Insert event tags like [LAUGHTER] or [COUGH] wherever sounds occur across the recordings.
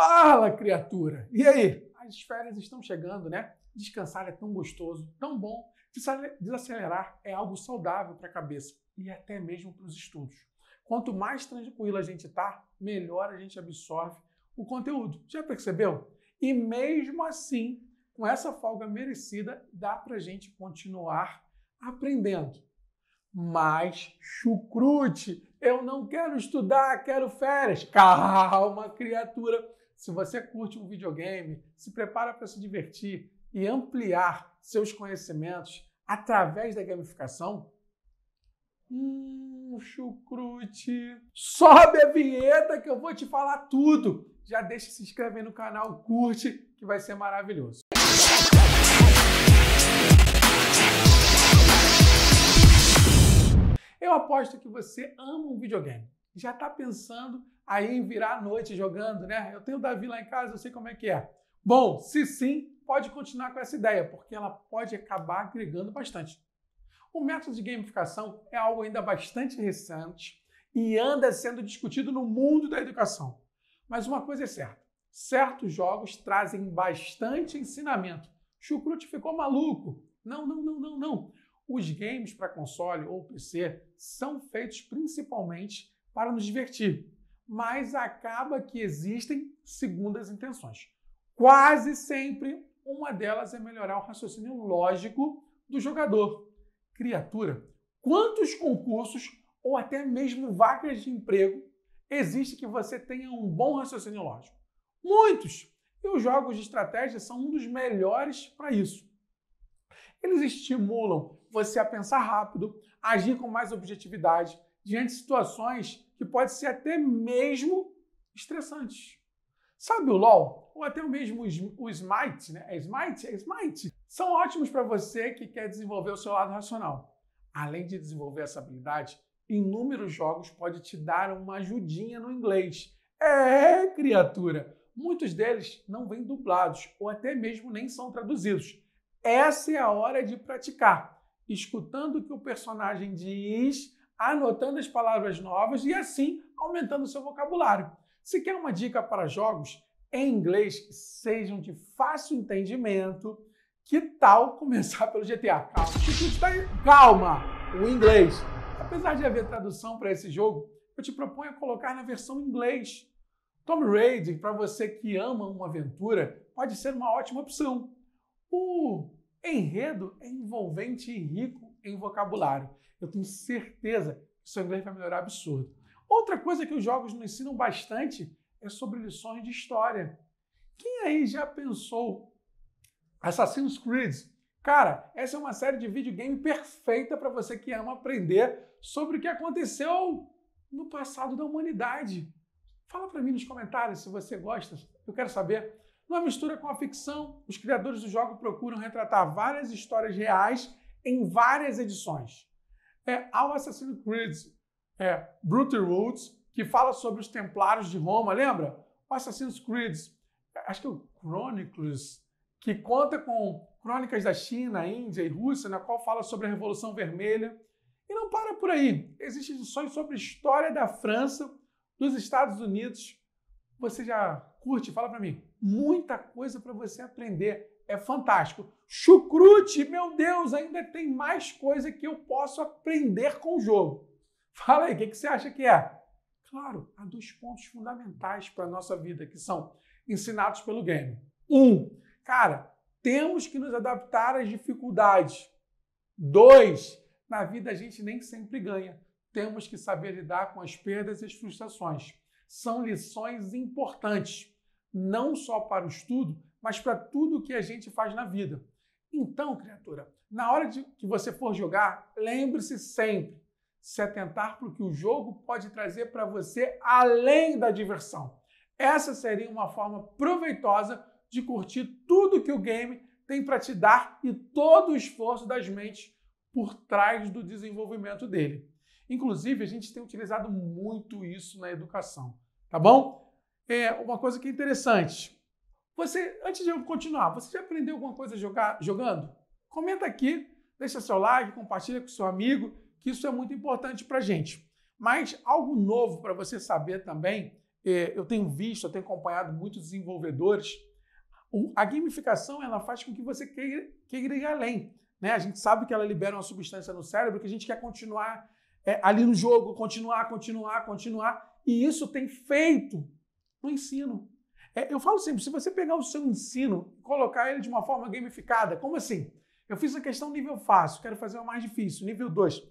Fala, criatura! E aí? As férias estão chegando, né? Descansar é tão gostoso, tão bom. Desacelerar é algo saudável para a cabeça e até mesmo para os estudos. Quanto mais tranquilo a gente está, melhor a gente absorve o conteúdo. Já percebeu? E mesmo assim, com essa folga merecida, dá para a gente continuar aprendendo. Mas, chucrute, eu não quero estudar, quero férias. Calma, criatura. Se você curte um videogame, se prepara para se divertir e ampliar seus conhecimentos através da gamificação? Hum, chucrute! Sobe a vinheta que eu vou te falar tudo! Já deixa se inscrever no canal, curte, que vai ser maravilhoso. Eu aposto que você ama um videogame. Já está pensando aí virar a noite jogando, né? Eu tenho o Davi lá em casa, eu sei como é que é. Bom, se sim, pode continuar com essa ideia, porque ela pode acabar agregando bastante. O método de gamificação é algo ainda bastante recente e anda sendo discutido no mundo da educação. Mas uma coisa é certa: certos jogos trazem bastante ensinamento. Chucrute ficou maluco. Não, não, não, não, não. Os games para console ou PC são feitos principalmente para nos divertir mas acaba que existem segundas intenções. Quase sempre, uma delas é melhorar o raciocínio lógico do jogador. Criatura, quantos concursos ou até mesmo vagas de emprego existe que você tenha um bom raciocínio lógico? Muitos! E os jogos de estratégia são um dos melhores para isso. Eles estimulam você a pensar rápido, agir com mais objetividade, diante de situações que podem ser até mesmo estressantes. Sabe o LOL? Ou até mesmo o Smite, né? É Smite? É Smite. São ótimos para você que quer desenvolver o seu lado racional. Além de desenvolver essa habilidade, inúmeros jogos podem te dar uma ajudinha no inglês. É, criatura! Muitos deles não vêm dublados ou até mesmo nem são traduzidos. Essa é a hora de praticar, escutando o que o personagem diz anotando as palavras novas e assim aumentando o seu vocabulário. Se quer uma dica para jogos em inglês que sejam de fácil entendimento, que tal [LAUGHS] começar pelo GTA? Calma, tá calma, o inglês. Apesar de haver tradução para esse jogo, eu te proponho a colocar na versão em inglês. Tomb Raider, para você que ama uma aventura, pode ser uma ótima opção. O enredo é envolvente e rico em vocabulário. Eu tenho certeza que seu inglês vai melhorar absurdo. Outra coisa que os jogos nos ensinam bastante é sobre lições de história. Quem aí já pensou Assassin's Creed? Cara, essa é uma série de videogame perfeita para você que ama aprender sobre o que aconteceu no passado da humanidade. Fala para mim nos comentários se você gosta, eu quero saber. Numa é mistura com a ficção, os criadores do jogo procuram retratar várias histórias reais em várias edições. É, há o Assassin's Creed é, Brutal Roots, que fala sobre os Templários de Roma, lembra? O Assassin's Creed, acho que é o Chronicles, que conta com crônicas da China, Índia e Rússia, na qual fala sobre a Revolução Vermelha. E não para por aí. Existem edições sobre a história da França, dos Estados Unidos. Você já curte? Fala para mim. Muita coisa para você aprender é fantástico. Chucrute, meu Deus, ainda tem mais coisa que eu posso aprender com o jogo. Fala aí, o que, que você acha que é? Claro, há dois pontos fundamentais para a nossa vida que são ensinados pelo game. Um, cara, temos que nos adaptar às dificuldades. Dois, na vida a gente nem sempre ganha. Temos que saber lidar com as perdas e as frustrações. São lições importantes, não só para o estudo, mas para tudo que a gente faz na vida. Então, criatura, na hora de que você for jogar, lembre-se sempre se atentar para o que o jogo pode trazer para você além da diversão. Essa seria uma forma proveitosa de curtir tudo que o game tem para te dar e todo o esforço das mentes por trás do desenvolvimento dele. Inclusive, a gente tem utilizado muito isso na educação, tá bom? É uma coisa que é interessante. Você, antes de eu continuar, você já aprendeu alguma coisa jogar, jogando? Comenta aqui, deixa seu like, compartilha com seu amigo, que isso é muito importante para gente. Mas algo novo para você saber também, é, eu tenho visto, eu tenho acompanhado muitos desenvolvedores, a gamificação ela faz com que você queira, queira ir além. Né? A gente sabe que ela libera uma substância no cérebro que a gente quer continuar é, ali no jogo, continuar, continuar, continuar. E isso tem feito no ensino. É, eu falo sempre, se você pegar o seu ensino e colocar ele de uma forma gamificada, como assim? Eu fiz a questão nível fácil, quero fazer o mais difícil, nível 2.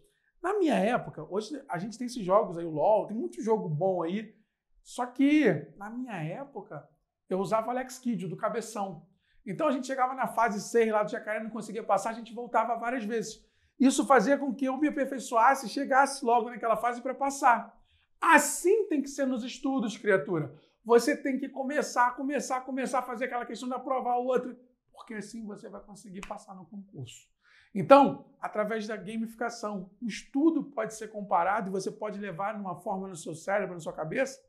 Na minha época, hoje a gente tem esses jogos aí, o LoL, tem muito jogo bom aí, só que na minha época eu usava o Alex Kidd, do cabeção. Então a gente chegava na fase 6 lá do Jacaré, não conseguia passar, a gente voltava várias vezes. Isso fazia com que eu me aperfeiçoasse e chegasse logo naquela fase para passar. Assim tem que ser nos estudos, criatura você tem que começar, começar, começar a fazer aquela questão de aprovar outra, porque assim você vai conseguir passar no concurso. Então, através da gamificação, o estudo pode ser comparado e você pode levar numa forma no seu cérebro, na sua cabeça,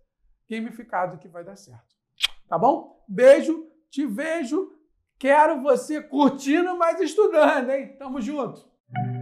gamificado que vai dar certo. Tá bom? Beijo, te vejo. Quero você curtindo, mas estudando, hein? Tamo junto.